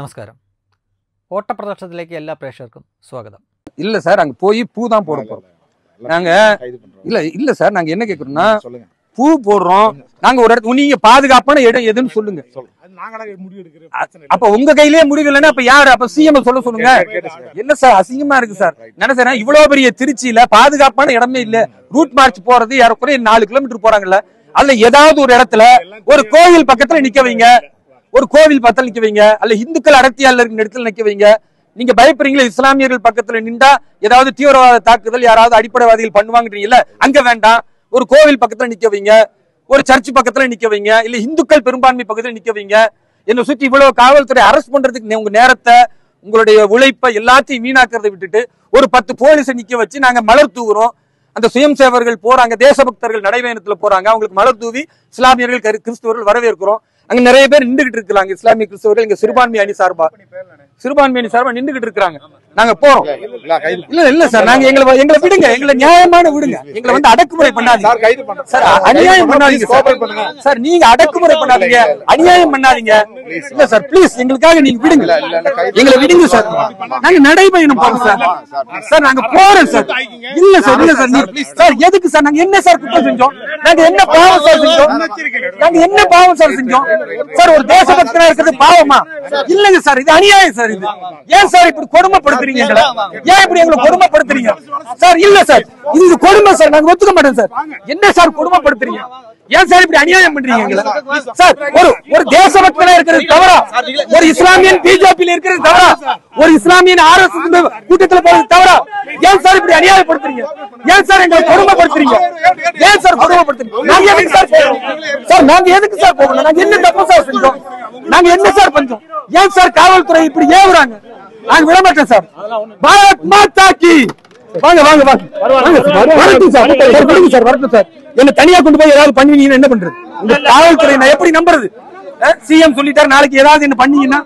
நமஸ்காரம் നമസ്കാരം ഓട്ടപ്രദർശനത്തിലേക്ക് எல்லா പ്രേക്ഷകർക്കും சுவாகதம் இல்ல சார் அங்க போய் பூ தான் போட போகிறோம் நாங்கள் இல்ல இல்லை சார் நாங்க என்ன கேட்குறோம்னா பூ போடுறோம் நாங்க ஒரு இடத்துல நீங்க பாதுகாப்பான இடம் எதுன்னு சொல்லுங்க அப்ப உங்க கையிலேயே முடிவுலன்னா அப்ப யாரு அப்ப சிஎம் சொல்ல சொல்லுங்க இல்ல சார் அசிங்கமா இருக்கு சார் நினைச்சா இவ்வளவு பெரிய திருச்சியில பாதுகாப்பான இடமே இல்ல ரூட் மார்ச் போறது ஏறக்குறைய நாலு கிலோமீட்டர் போறாங்கல்ல அதுல ஏதாவது ஒரு இடத்துல ஒரு கோயில் பக்கத்துல நிக்க வைங்க ஒரு கோவில் பத்தல் நிக்க வைங்க அல்ல இந்துக்கள் அடர்த்தியால் இருக்கிற இடத்துல நிக்க வைங்க நீங்க பயப்படுறீங்களா இஸ்லாமியர்கள் பக்கத்துல நின்றா ஏதாவது தீவிரவாத தாக்குதல் யாராவது அடிப்படைவாதிகள் பண்ணுவாங்கன்றீங்கல்ல அங்க வேண்டாம் ஒரு கோவில் பக்கத்துல நிக்க வைங்க ஒரு சர்ச் பக்கத்துல நிக்க வைங்க இல்ல இந்துக்கள் பெரும்பான்மை பக்கத்துல நிக்க வைங்க என்னை சுத்தி இவ்வளவு காவல்துறை அரசு பண்றதுக்கு உங்க நேரத்தை உங்களுடைய உழைப்பை எல்லாத்தையும் வீணாக்கிறதை விட்டுட்டு ஒரு பத்து போலீஸை நிக்க வச்சு நாங்க மலர் தூவுறோம் அந்த சுயம் சேவர்கள் போறாங்க தேசபக்தர்கள் நடைபயணத்துல போறாங்க அவங்களுக்கு மலர் தூவி இஸ்லாமியர்கள் கிறிஸ்துவர்கள் வரவேற்கிறோம் அங்க நிறைய பேர் நின்றுகிட்டு இருக்காங்க இஸ்லாமிய கிறிஸ்தவர்கள் இங்க சிறுபான்மை அணி சார்பா சிறுபான்மை அணி சார்பா நின்றுகிட்டு இருக்கிறாங்க நாங்க போறோம் இல்ல இல்ல சார் நாங்க எங்களை எங்களை விடுங்க எங்களை நியாயமான விடுங்க எங்களை வந்து அடக்குமுறை பண்ணாதீங்க சார் அநியாயம் பண்ணாதீங்க சார் நீங்க அடக்குமுறை பண்ணாதீங்க அநியாயம் பண்ணாதீங்க இல்ல சார் ப்ளீஸ் எங்களுக்காக நீங்க விடுங்க எங்களை விடுங்க சார் நாங்க நடைபயணம் போறோம் சார் சார் நாங்க போறோம் சார் இல்ல சார் இல்ல சார் சார் எதுக்கு சார் நாங்க என்ன சார் குற்றம் செஞ்சோம் நாங்க என்ன பாவம் சார் செஞ்சோம் நாங்க என்ன பாவம் சார் செஞ்சோம் சார் ஒரு தேசபக்தனா இருக்கிறது பாவமா இல்லங்க சார் இது அநியாயம் சார் இது ஏன் சார் இப்படி கொடுமைப்படுத்து பேசுறீங்க ஏன் இப்படி எங்களை கொடுமைப்படுத்துறீங்க சார் இல்ல சார் இது கொடுமை சார் நாங்க ஒத்துக்க மாட்டோம் சார் என்ன சார் கொடுமைப்படுத்துறீங்க ஏன் சார் இப்படி அநியாயம் பண்றீங்க சார் ஒரு ஒரு தேசபக்தனா இருக்கிறது தவறா ஒரு இஸ்லாமியன் பிஜேபியில இருக்கிறது தவறா ஒரு இஸ்லாமியன் ஆர் எஸ் கூட்டத்துல போறது தவறா ஏன் சார் இப்படி அநியாயப்படுத்துறீங்க ஏன் சார் எங்களை கொடுமைப்படுத்துறீங்க ஏன் சார் கொடுமைப்படுத்துறீங்க நாங்க எதுக்கு சார் போகணும் சார் நாங்க எதுக்கு சார் போகணும் நாங்க என்ன தப்பு சார் செஞ்சோம் நாங்க என்ன சார் பஞ்சோம் ஏன் சார் காவல்துறை இப்படி ஏவுறாங்க நான் விட மாட்டேன் சார் பாரத் மாதா கி வாங்க வாங்க வாங்க வரட்டும் சார் வரட்டும் சார் வரட்டும் சார் என்ன தனியா கொண்டு போய் ஏதாவது பண்ணுவீங்கன்னு என்ன பண்றது இந்த காவல்துறை நான் எப்படி நம்புறது சிஎம் சொல்லிட்டாரு நாளைக்கு ஏதாவது என்ன பண்ணீங்கன்னா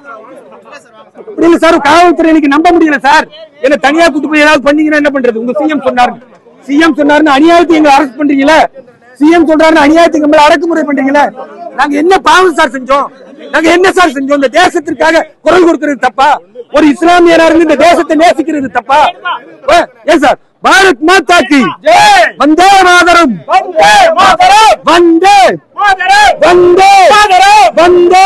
இல்ல சார் காவல்துறை இன்னைக்கு நம்ப முடியல சார் என்ன தனியா கூட்டு போய் ஏதாவது பண்ணீங்கன்னா என்ன பண்றது உங்க சிஎம் சொன்னாரு சிஎம் சொன்னாருன்னு அநியாயத்தை எங்களை அரெஸ்ட் பண்றீங்களா சிஎம் சொல்றாருன்னு அநியாயத்தை எங்களை அடக்குமுறை பண்றீங்களா நாங்க என்ன பாவம் சார் செஞ்சோம் நாங்க என்ன சார் செஞ்சோம் இந்த தேசத்திற்காக குரல் கொடுக்கிறது தப்பா ஒரு இஸ்லாமியரா இருந்து இந்த தேசத்தை நேசிக்கிறது தப்பா ஏன் சார் பாரத் மாதா கி வந்தே மாதரம் வந்தே வந்தே வந்தே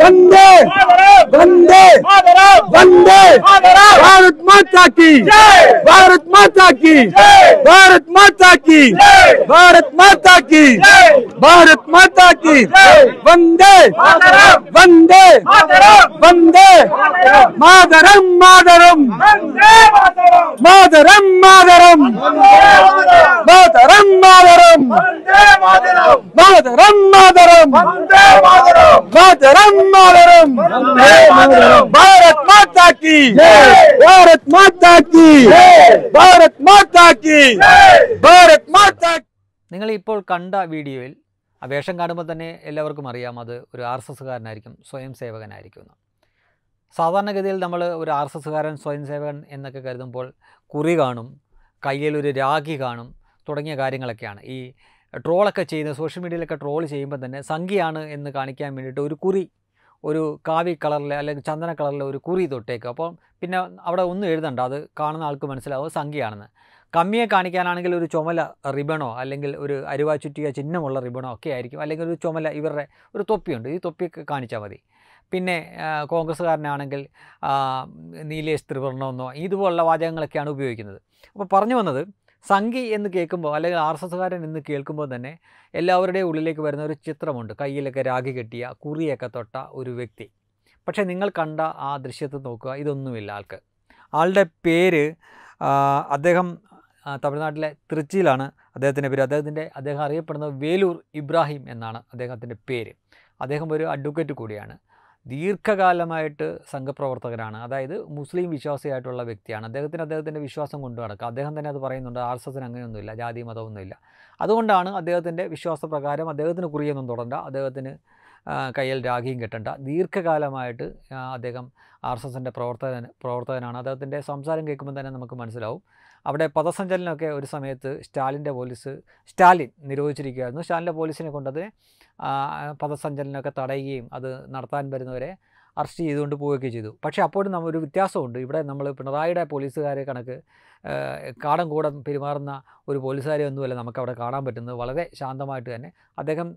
வந்தே வந்தே வந்தே भारत माता की भारत माता की भारत माता की भारत माता की भारत माता की वंदे वंदे वंदे माधरम माधरम माधरम माधरम माधरम माधरम माधरम माधरम മാതരം മാതരം ഭാരത് മാതാ കി ഭാരത് മാതാ കി ഭാരത് മാതാ കി ഭാരത് മാതാ നിങ്ങൾ ഇപ്പോൾ കണ്ട വീഡിയോയിൽ ആ വേഷം കാണുമ്പോൾ തന്നെ എല്ലാവർക്കും അറിയാം അത് ഒരു ആർ എസ് എസ്സുകാരനായിരിക്കും സ്വയം സേവകനായിരിക്കും സാധാരണഗതിയിൽ നമ്മൾ ഒരു ആർ എസ് എസ്സുകാരൻ സ്വയം സേവകൻ എന്നൊക്കെ കരുതുമ്പോൾ കുറി കാണും കയ്യിൽ ഒരു രാഖി കാണും തുടങ്ങിയ കാര്യങ്ങളൊക്കെയാണ് ഈ ട്രോളൊക്കെ ചെയ്യുന്ന സോഷ്യൽ മീഡിയയിലൊക്കെ ട്രോൾ ചെയ്യുമ്പോൾ തന്നെ സംഖ്യയാണ് എന്ന് കാണിക്കാൻ വേണ്ടിയിട്ട് ഒരു കുറി ഒരു കാവി കളറിൽ അല്ലെങ്കിൽ ചന്ദന കളറിൽ ഒരു കുറി തൊട്ടേക്ക് അപ്പം പിന്നെ അവിടെ ഒന്നും എഴുതണ്ട അത് കാണുന്ന ആൾക്ക് മനസ്സിലാവും സംഖ്യയാണെന്ന് കമ്മിയെ കാണിക്കാനാണെങ്കിൽ ഒരു ചുമല റിബണോ അല്ലെങ്കിൽ ഒരു അരുവാ ചുറ്റിയ ചിഹ്നമുള്ള റിബണോ ഒക്കെ ആയിരിക്കും അല്ലെങ്കിൽ ഒരു ചുമല ഇവരുടെ ഒരു തൊപ്പിയുണ്ട് ഈ തൊപ്പിയൊക്കെ കാണിച്ചാൽ മതി പിന്നെ കോൺഗ്രസ്സുകാരനാണെങ്കിൽ നീലേഷ് ത്രിവർണമെന്നോ ഇതുപോലുള്ള വാചകങ്ങളൊക്കെയാണ് ഉപയോഗിക്കുന്നത് അപ്പോൾ പറഞ്ഞു വന്നത് സംഘി എന്ന് കേൾക്കുമ്പോൾ അല്ലെങ്കിൽ ആർ എസ് എസ്സുകാരൻ എന്ന് കേൾക്കുമ്പോൾ തന്നെ എല്ലാവരുടെയും ഉള്ളിലേക്ക് വരുന്ന ഒരു ചിത്രമുണ്ട് കയ്യിലൊക്കെ രാഖി കെട്ടിയ കുറിയൊക്കെ തൊട്ട ഒരു വ്യക്തി പക്ഷേ നിങ്ങൾ കണ്ട ആ ദൃശ്യത്തെ നോക്കുക ഇതൊന്നുമില്ല ആൾക്ക് ആളുടെ പേര് അദ്ദേഹം തമിഴ്നാട്ടിലെ തൃച്ചിയിലാണ് അദ്ദേഹത്തിൻ്റെ പേര് അദ്ദേഹത്തിൻ്റെ അദ്ദേഹം അറിയപ്പെടുന്നത് വേലൂർ ഇബ്രാഹിം എന്നാണ് അദ്ദേഹത്തിൻ്റെ പേര് അദ്ദേഹം ഒരു അഡ്വക്കേറ്റ് കൂടിയാണ് ദീർഘകാലമായിട്ട് സംഘപ്രവർത്തകരാണ് അതായത് മുസ്ലിം വിശ്വാസിയായിട്ടുള്ള വ്യക്തിയാണ് അദ്ദേഹത്തിന് അദ്ദേഹത്തിൻ്റെ വിശ്വാസം കൊണ്ടു നടക്കുക അദ്ദേഹം തന്നെ അത് പറയുന്നുണ്ട് ആർ എസ് എസിന് അങ്ങനെയൊന്നുമില്ല ജാതി മതമൊന്നുമില്ല അതുകൊണ്ടാണ് അദ്ദേഹത്തിൻ്റെ വിശ്വാസപ്രകാരം അദ്ദേഹത്തിന് കുറിയൊന്നും തുടണ്ട അദ്ദേഹത്തിന് കയ്യിൽ രാഖിയും കെട്ടണ്ട ദീർഘകാലമായിട്ട് അദ്ദേഹം ആർ എസ് എസിൻ്റെ പ്രവർത്തകൻ പ്രവർത്തകനാണ് അദ്ദേഹത്തിൻ്റെ സംസാരം കേൾക്കുമ്പോൾ തന്നെ നമുക്ക് മനസ്സിലാവും അവിടെ പദസഞ്ചലനമൊക്കെ ഒരു സമയത്ത് സ്റ്റാലിൻ്റെ പോലീസ് സ്റ്റാലിൻ നിരോധിച്ചിരിക്കുകയായിരുന്നു സ്റ്റാലിൻ്റെ പോലീസിനെ കൊണ്ടതിനെ പദസഞ്ചലനമൊക്കെ തടയുകയും അത് നടത്താൻ വരുന്നവരെ അറസ്റ്റ് ചെയ്തുകൊണ്ട് പോവുകയൊക്കെ ചെയ്തു പക്ഷേ അപ്പോഴും നമ്മളൊരു ഒരു വ്യത്യാസമുണ്ട് ഇവിടെ നമ്മൾ പിണറായിയുടെ പോലീസുകാരെ കണക്ക് കാടം കൂടം പെരുമാറുന്ന ഒരു പോലീസുകാരെ ഒന്നുമല്ല നമുക്കവിടെ കാണാൻ പറ്റുന്നത് വളരെ ശാന്തമായിട്ട് തന്നെ അദ്ദേഹം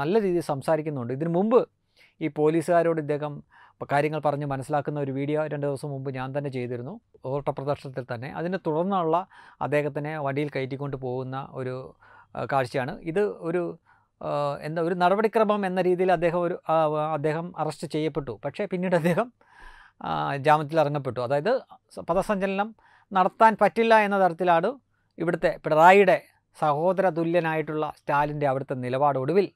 നല്ല രീതിയിൽ സംസാരിക്കുന്നുണ്ട് ഇതിനു മുമ്പ് ഈ പോലീസുകാരോട് ഇദ്ദേഹം കാര്യങ്ങൾ പറഞ്ഞ് മനസ്സിലാക്കുന്ന ഒരു വീഡിയോ രണ്ട് ദിവസം മുമ്പ് ഞാൻ തന്നെ ചെയ്തിരുന്നു ഓട്ടപ്രദർശനത്തിൽ തന്നെ അതിനെ തുടർന്നുള്ള അദ്ദേഹത്തിനെ വണ്ടിയിൽ കയറ്റിക്കൊണ്ട് പോകുന്ന ഒരു കാഴ്ചയാണ് ഇത് ഒരു എന്താ ഒരു നടപടിക്രമം എന്ന രീതിയിൽ അദ്ദേഹം ഒരു അദ്ദേഹം അറസ്റ്റ് ചെയ്യപ്പെട്ടു പക്ഷേ പിന്നീട് അദ്ദേഹം ജാമ്യത്തിൽ ഇറങ്ങപ്പെട്ടു അതായത് പദസഞ്ചലനം നടത്താൻ പറ്റില്ല എന്ന തരത്തിലാണ് ഇവിടുത്തെ പിണറായിയുടെ സഹോദര തുല്യനായിട്ടുള്ള സ്റ്റാലിൻ്റെ അവിടുത്തെ നിലപാട് ഒടുവിൽ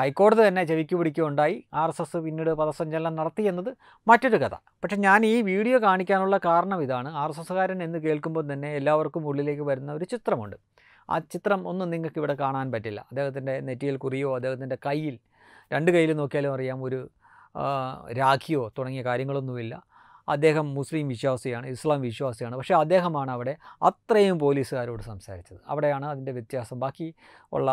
ഹൈക്കോടതി തന്നെ ചെവിക്ക് പിടിക്കുകയുണ്ടായി ആർ എസ് എസ് പിന്നീട് പദസഞ്ചലനം നടത്തി എന്നത് മറ്റൊരു കഥ പക്ഷെ ഞാൻ ഈ വീഡിയോ കാണിക്കാനുള്ള കാരണം ഇതാണ് ആർ എസ് എസ്സുകാരൻ എന്ന് കേൾക്കുമ്പോൾ തന്നെ എല്ലാവർക്കും ഉള്ളിലേക്ക് വരുന്ന ഒരു ചിത്രമുണ്ട് ആ ചിത്രം ഒന്നും നിങ്ങൾക്ക് ഇവിടെ കാണാൻ പറ്റില്ല അദ്ദേഹത്തിൻ്റെ നെറ്റിയിൽ കുറിയോ അദ്ദേഹത്തിൻ്റെ കയ്യിൽ രണ്ട് കയ്യിൽ നോക്കിയാലും അറിയാം ഒരു രാഖിയോ തുടങ്ങിയ കാര്യങ്ങളൊന്നുമില്ല അദ്ദേഹം മുസ്ലിം വിശ്വാസിയാണ് ഇസ്ലാം വിശ്വാസിയാണ് പക്ഷേ അദ്ദേഹമാണ് അവിടെ അത്രയും പോലീസുകാരോട് സംസാരിച്ചത് അവിടെയാണ് അതിൻ്റെ വ്യത്യാസം ബാക്കി ഉള്ള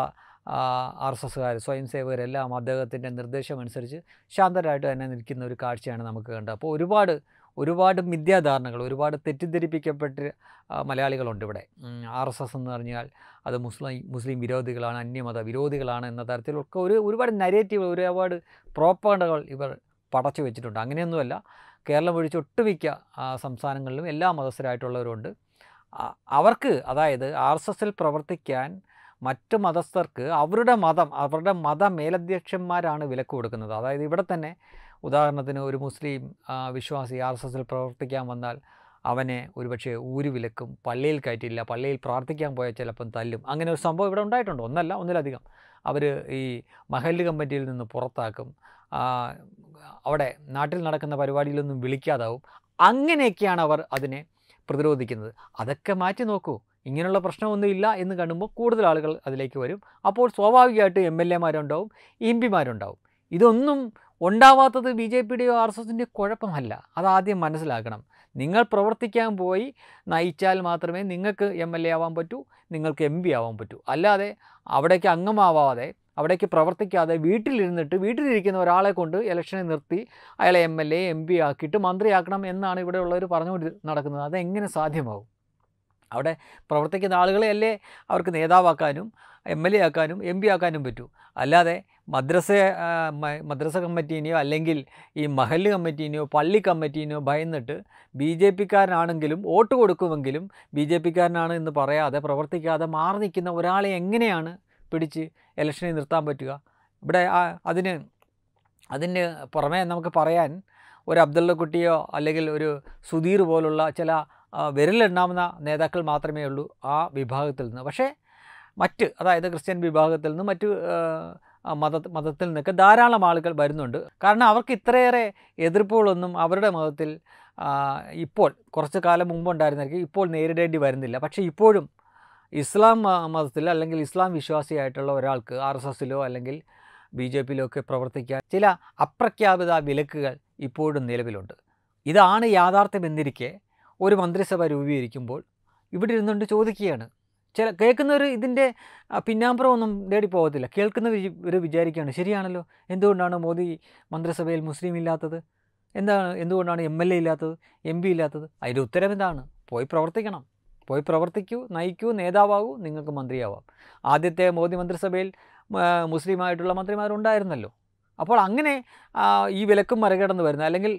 ആർ എസ് എസ്സുകാർ സ്വയം സേവകരെല്ലാം അദ്ദേഹത്തിൻ്റെ നിർദ്ദേശമനുസരിച്ച് ശാന്തരായിട്ട് തന്നെ നിൽക്കുന്ന ഒരു കാഴ്ചയാണ് നമുക്ക് കണ്ടത് അപ്പോൾ ഒരുപാട് ഒരുപാട് മിഥ്യാധാരണകൾ ഒരുപാട് തെറ്റിദ്ധരിപ്പിക്കപ്പെട്ട് മലയാളികളുണ്ട് ഇവിടെ ആർ എസ് എസ് എന്ന് പറഞ്ഞാൽ അത് മുസ്ലിം മുസ്ലിം വിരോധികളാണ് അന്യമത വിരോധികളാണ് എന്ന തരത്തിലൊക്കെ ഒരു ഒരുപാട് നരേറ്റീവ് ഒരുപാട് പ്രോപ്പകണ്ടകൾ ഇവർ പടച്ചു വെച്ചിട്ടുണ്ട് അങ്ങനെയൊന്നുമല്ല കേരളം ഒഴിച്ച് ഒട്ടുമിക്ക സംസ്ഥാനങ്ങളിലും എല്ലാ മതസ്ഥരായിട്ടുള്ളവരുണ്ട് അവർക്ക് അതായത് ആർ എസ് എസിൽ പ്രവർത്തിക്കാൻ മറ്റ് മതസ്ഥർക്ക് അവരുടെ മതം അവരുടെ മത മേലധ്യക്ഷന്മാരാണ് വിലക്ക് കൊടുക്കുന്നത് അതായത് ഇവിടെ തന്നെ ഉദാഹരണത്തിന് ഒരു മുസ്ലിം വിശ്വാസി ആർ എസ് എസിൽ പ്രവർത്തിക്കാൻ വന്നാൽ അവനെ ഒരുപക്ഷെ ഊരുവിലക്കും പള്ളിയിൽ കയറ്റില്ല പള്ളിയിൽ പ്രാർത്ഥിക്കാൻ പോയാൽ ചിലപ്പം തല്ലും അങ്ങനെ ഒരു സംഭവം ഇവിടെ ഉണ്ടായിട്ടുണ്ട് ഒന്നല്ല ഒന്നിലധികം അവർ ഈ മഹല്ല് കമ്മിറ്റിയിൽ നിന്ന് പുറത്താക്കും അവിടെ നാട്ടിൽ നടക്കുന്ന പരിപാടിയിലൊന്നും വിളിക്കാതാവും അങ്ങനെയൊക്കെയാണ് അവർ അതിനെ പ്രതിരോധിക്കുന്നത് അതൊക്കെ മാറ്റി നോക്കൂ ഇങ്ങനെയുള്ള പ്രശ്നമൊന്നുമില്ല എന്ന് കാണുമ്പോൾ കൂടുതൽ ആളുകൾ അതിലേക്ക് വരും അപ്പോൾ സ്വാഭാവികമായിട്ട് എം എൽ എമാരുണ്ടാവും എം പിമാരുണ്ടാവും ഇതൊന്നും ഉണ്ടാവാത്തത് ബി ജെ പിയുടെയോ ആർ എസ് എസിൻ്റെയോ കുഴപ്പമല്ല അതാദ്യം മനസ്സിലാക്കണം നിങ്ങൾ പ്രവർത്തിക്കാൻ പോയി നയിച്ചാൽ മാത്രമേ നിങ്ങൾക്ക് എം എൽ എ ആവാൻ പറ്റൂ നിങ്ങൾക്ക് എം പി ആവാൻ പറ്റൂ അല്ലാതെ അവിടേക്ക് അംഗമാവാതെ അവിടേക്ക് പ്രവർത്തിക്കാതെ വീട്ടിലിരുന്നിട്ട് വീട്ടിലിരിക്കുന്ന ഒരാളെ കൊണ്ട് ഇലക്ഷനെ നിർത്തി അയാളെ M L A M P ആക്കിയിട്ട് മന്ത്രിയാക്കണം എന്നാണ് ഇവിടെയുള്ളവർ പറഞ്ഞുകൊണ്ട് നടക്കുന്നത് അതെങ്ങനെ സാധ്യമാവും അവിടെ പ്രവർത്തിക്കുന്ന ആളുകളെയല്ലേ അവർക്ക് നേതാവാക്കാനും എം എൽ എ ആക്കാനും എം പി ആക്കാനും പറ്റൂ അല്ലാതെ മദ്രസ മദ്രസ കമ്മിറ്റീനെയോ അല്ലെങ്കിൽ ഈ മഹല്ല് കമ്മിറ്റീനെയോ പള്ളി കമ്മിറ്റീനെയോ ഭയന്നിട്ട് ബി ജെ പിക്കാരനാണെങ്കിലും വോട്ട് കൊടുക്കുമെങ്കിലും ബി ജെ പിക്കാരനാണ് എന്ന് പറയാതെ പ്രവർത്തിക്കാതെ മാറി നിൽക്കുന്ന ഒരാളെ എങ്ങനെയാണ് പിടിച്ച് ഇലക്ഷനെ നിർത്താൻ പറ്റുക ഇവിടെ അതിന് അതിന് പുറമേ നമുക്ക് പറയാൻ ഒരു അബ്ദുള്ള കുട്ടിയോ അല്ലെങ്കിൽ ഒരു സുധീർ പോലുള്ള ചില വിരലെണ്ണാവുന്ന നേതാക്കൾ മാത്രമേ ഉള്ളൂ ആ വിഭാഗത്തിൽ നിന്ന് പക്ഷേ മറ്റ് അതായത് ക്രിസ്ത്യൻ വിഭാഗത്തിൽ നിന്ന് മറ്റ് മത മതത്തിൽ നിന്നൊക്കെ ധാരാളം ആളുകൾ വരുന്നുണ്ട് കാരണം അവർക്ക് ഇത്രയേറെ എതിർപ്പുകളൊന്നും അവരുടെ മതത്തിൽ ഇപ്പോൾ കുറച്ച് കാലം മുമ്പുണ്ടായിരുന്നായിരിക്കും ഇപ്പോൾ നേരിടേണ്ടി വരുന്നില്ല പക്ഷേ ഇപ്പോഴും ഇസ്ലാം മതത്തിൽ അല്ലെങ്കിൽ ഇസ്ലാം വിശ്വാസിയായിട്ടുള്ള ഒരാൾക്ക് ആർ എസ് എസിലോ അല്ലെങ്കിൽ ബി ജെ പിയിലോ ഒക്കെ പ്രവർത്തിക്കാൻ ചില അപ്രഖ്യാപിത വിലക്കുകൾ ഇപ്പോഴും നിലവിലുണ്ട് ഇതാണ് യാഥാർത്ഥ്യമെന്നിരിക്കെ ഒരു മന്ത്രിസഭ രൂപീകരിക്കുമ്പോൾ ഇവിടെ ഇരുന്നുകൊണ്ട് ചോദിക്കുകയാണ് ചില കേൾക്കുന്നവർ ഇതിൻ്റെ പിന്നാമ്പുറമൊന്നും തേടി പോകത്തില്ല കേൾക്കുന്നവർ വിചാരിക്കുകയാണ് ശരിയാണല്ലോ എന്തുകൊണ്ടാണ് മോദി മന്ത്രിസഭയിൽ മുസ്ലിം ഇല്ലാത്തത് എന്താണ് എന്തുകൊണ്ടാണ് എം എൽ എ ഇല്ലാത്തത് എം പി ഇല്ലാത്തത് അതിൻ്റെ ഉത്തരം എന്താണ് പോയി പ്രവർത്തിക്കണം പോയി പ്രവർത്തിക്കൂ നയിക്കൂ നേതാവാകൂ നിങ്ങൾക്ക് മന്ത്രിയാവാം ആദ്യത്തെ മോദി മന്ത്രിസഭയിൽ മുസ്ലിമായിട്ടുള്ള മന്ത്രിമാരുണ്ടായിരുന്നല്ലോ അപ്പോൾ അങ്ങനെ ഈ വിലക്കും മറികടന്ന് വരുന്ന അല്ലെങ്കിൽ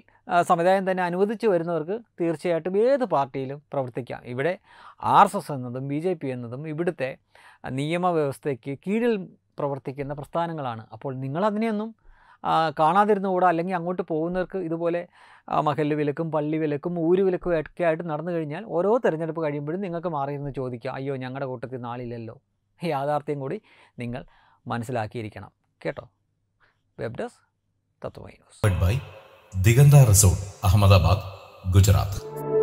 സംവിധാനം തന്നെ അനുവദിച്ചു വരുന്നവർക്ക് തീർച്ചയായിട്ടും ഏത് പാർട്ടിയിലും പ്രവർത്തിക്കാം ഇവിടെ ആർ എസ് എസ് എന്നതും ബി ജെ പി എന്നതും ഇവിടുത്തെ നിയമവ്യവസ്ഥയ്ക്ക് കീഴിൽ പ്രവർത്തിക്കുന്ന പ്രസ്ഥാനങ്ങളാണ് അപ്പോൾ നിങ്ങളതിനെയൊന്നും കാണാതിരുന്നുകൂടാ അല്ലെങ്കിൽ അങ്ങോട്ട് പോകുന്നവർക്ക് ഇതുപോലെ മഹല്ല് വിലക്കും പള്ളി വിലക്കും ഊര് വിലക്കും ഒക്കെ ആയിട്ട് നടന്നു കഴിഞ്ഞാൽ ഓരോ തെരഞ്ഞെടുപ്പ് കഴിയുമ്പോഴും നിങ്ങൾക്ക് മാറിയിരുന്ന് ചോദിക്കുക അയ്യോ ഞങ്ങളുടെ കൂട്ടത്തിൽ നാളില്ലല്ലോ യാഥാർത്ഥ്യം കൂടി നിങ്ങൾ മനസ്സിലാക്കിയിരിക്കണം കേട്ടോ വെബ് ഡെസ്ക് തത്വമൈ ബൈ दिगंधा रिसोर्ट अहमदाबाद गुजरात